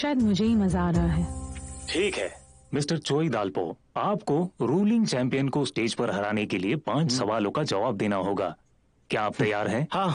शायद मुझे ही मजा आ रहा है ठीक है मिस्टर चोई दालपो आपको रूलिंग चैंपियन को स्टेज पर हराने के लिए पांच हम्म। सवालों का जवाब देना होगा क्या आप तैयार हैं हाँ